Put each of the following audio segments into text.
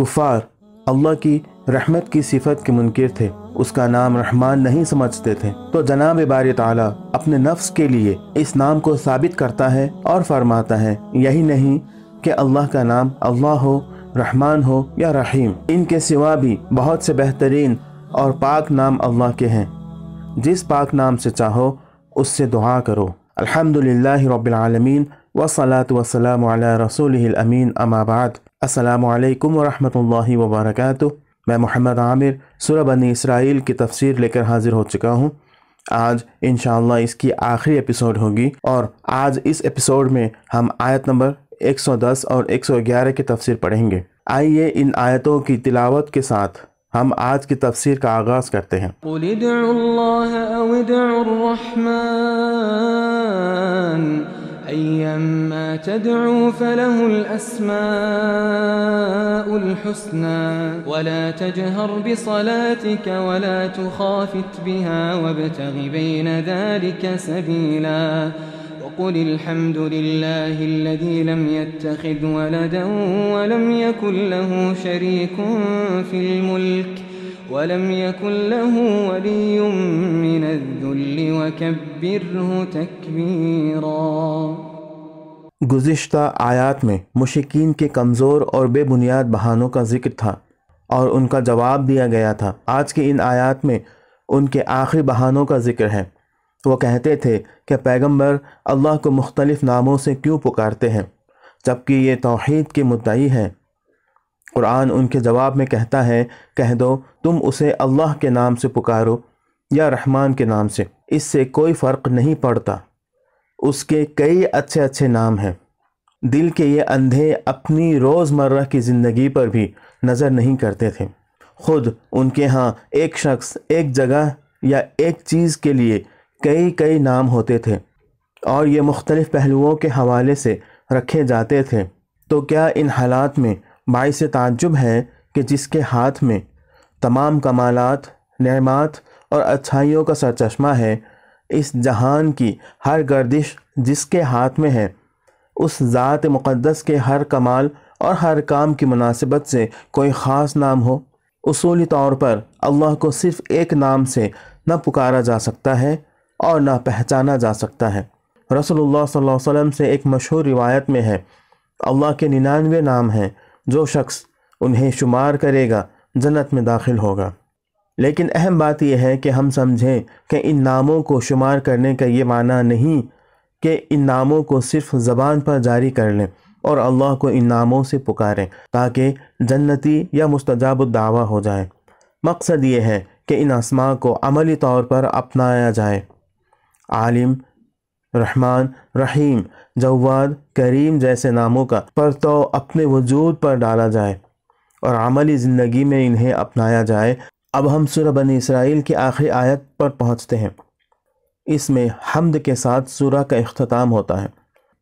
कुफार अल्लाह की रहमत की सिफत के मुनकर थे उसका नाम रहमान नहीं समझते थे तो जनाब बार ताला अपने नफ्स के लिए इस नाम को साबित करता है और फरमाता है यही नहीं कि अल्लाह का नाम अल्लाह हो रहमान हो या रहीम इनके सिवा भी बहुत से बेहतरीन और पाक नाम अल्लाह के हैं जिस पाक नाम से चाहो उससे दुआ करो अलहमदिल्ला रबालमीन वसलात वसलम अला अमीन अमाबाद असलकम वरहमल वबरक मैं मोहम्मद आमिर सुरह बनी इसराइल की तफसीर लेकर हाजिर हो चुका हूँ आज इन इसकी आखिरी एपिसोड होगी और आज इस एपिसोड में हम आयत नंबर 110 और 111 की तफसीर पढ़ेंगे आइए इन आयतों की तिलावत के साथ हम आज की तफसीर का आगाज़ करते हैं أيما تدعو فله الأسماء الحسنى ولا تجهر بصلاتك ولا تخافت بها وابتغ بين ذلك سبيلا وقل الحمد لله الذي لم يتخذ ولدا ولم يكن له شريك في الملك ولم يكن له ولي من الذل وكبره تكبيرا गुज्त आयात में मुशिकीन के कमज़ोर और बेबुनियाद बहानों का जिक्र था और उनका जवाब दिया गया था आज के इन आयात में उनके आखिरी बहानों का जिक्र है वो कहते थे कि पैगंबर अल्लाह को मुख्तलिफ़ नामों से क्यों पुकारते हैं जबकि ये तोहद के मुद्दई हैं कुरान उनके जवाब में कहता है कह दो तुम उसे अल्लाह के नाम से पुकारो या रहमान के नाम से इससे कोई फ़र्क नहीं पड़ता उसके कई अच्छे अच्छे नाम हैं दिल के ये अंधे अपनी रोज़मर्रा की ज़िंदगी पर भी नज़र नहीं करते थे ख़ुद उनके यहाँ एक शख्स एक जगह या एक चीज़ के लिए कई कई नाम होते थे और ये मुख्तलिफ़ पहलुओं के हवाले से रखे जाते थे तो क्या इन हालात में भाई से ताज्जुब है कि जिसके हाथ में तमाम कमालात नमात और अच्छाइयों का सरचश्मा है इस जहान की हर गर्दिश जिसके हाथ में है उस ज़ात मुक़दस के हर कमाल और हर काम की मुनासिबत से कोई ख़ास नाम हो उसूली तौर पर अल्लाह को सिर्फ़ एक नाम से न पुकारा जा सकता है और ना पहचाना जा सकता है रसोल्ला वसम से एक मशहूर रिवायत में है अल्लाह के निन्यानवे नाम हैं जो शख्स उन्हें शुमार करेगा जन्नत में दाखिल होगा लेकिन अहम बात यह है कि हम समझें कि इन नामों को शुमार करने का ये माना नहीं कि इन नामों को सिर्फ ज़बान पर जारी कर लें और अल्लाह को इन नामों से पुकारें ताकि जन्नती या मुस्तजाब दावा हो जाए मकसद ये है कि इन आसमां को अमली तौर पर अपनाया जाए आलिम रहमान रहीम जवाद करीम जैसे नामों का तो अपने वजूद पर डाला जाए और आमली ज़िंदगी में इन्हें अपनाया जाए अब हम सुरह बनी इसराइल की आखिरी आयत पर पहुँचते हैं इसमें हमद के साथ सूरह का अख्ताम होता है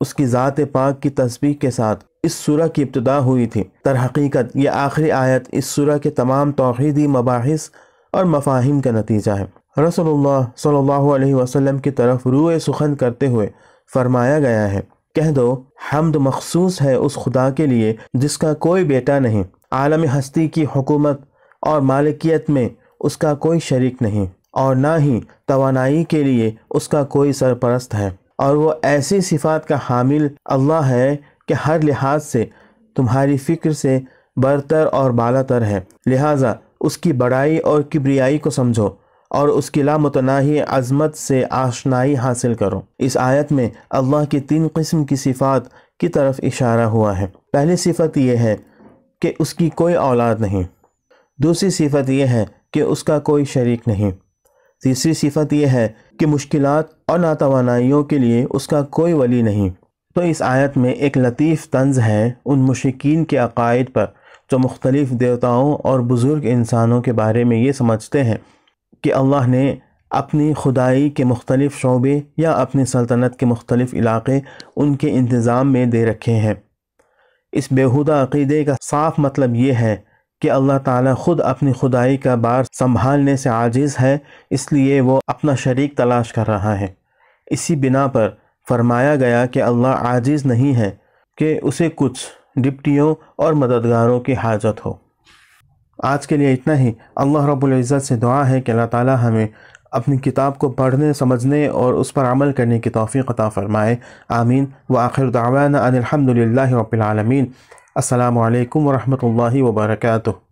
उसकी ज़ात पाक की तस्वीर के साथ इस सूरह की इब्तदा हुई थी तर हकीकत यह आखिरी आयत इस सूरह के तमाम तोहदी मबास और मफाहिम का नतीजा है रसोल्ला सल्लल्लाहु अलैहि की तरफ रूए सुखन करते हुए फरमाया गया है कह दो हमद मखसूस है उस खुदा के लिए जिसका कोई बेटा नहीं आलम हस्ती की हुकूमत और मालिकियत में उसका कोई शरीक नहीं और ना ही तोानाई के लिए उसका कोई सरपरस्त है और वो ऐसी सिफात का हामिल अल्लाह है कि हर लिहाज से तुम्हारी फ़िक्र से बरतर और बालातर है लिहाजा उसकी बड़ाई और किब्रियाई को समझो और उसकी लामतनाही अजमत से आशनाई हासिल करो इस आयत में अल्लाह की तीन किस्म की सिफ़ात की तरफ इशारा हुआ है पहली सिफत यह है कि उसकी कोई औलाद नहीं दूसरी सिफत यह है कि उसका कोई शरीक नहीं तीसरी सिफत यह है कि मुश्किल और नातवानाइयों के लिए उसका कोई वली नहीं तो इस आयत में एक लतीफ़ तंज है उन मुशिकीन के अकायद पर जो मुख्तलिफ़ देवताओं और बुज़ुर्ग इंसानों के बारे में ये समझते हैं कि अल्लाह ने अपनी खुदाई के मुख्तलिफ़ शोबे या अपनी सल्तनत के मुख्तलिफ़ इलाक़े उनके इंतज़ाम में दे रखे हैं इस बेहुदा अक़ीदे का साफ मतलब ये है कि अल्लाह ताला ख़ुद अपनी खुदाई का बार संभालने से आजिज़ है इसलिए वो अपना शरीक तलाश कर रहा है इसी बिना पर फरमाया गया कि अल्लाह आजिज़ नहीं है कि उसे कुछ डिप्टियों और मददगारों की हाजत हो आज के लिए इतना ही अल्लाह रब्बुल इज़्ज़त से दुआ है कि अल्लाह ताला हमें अपनी किताब को पढ़ने समझने और उस पर अमल करने की तोफ़ी अता फ़रमाए आमीन व आखिर दावाना अनिलहमदिल्ला रबालमीन अल्लाम वरहमल वर्का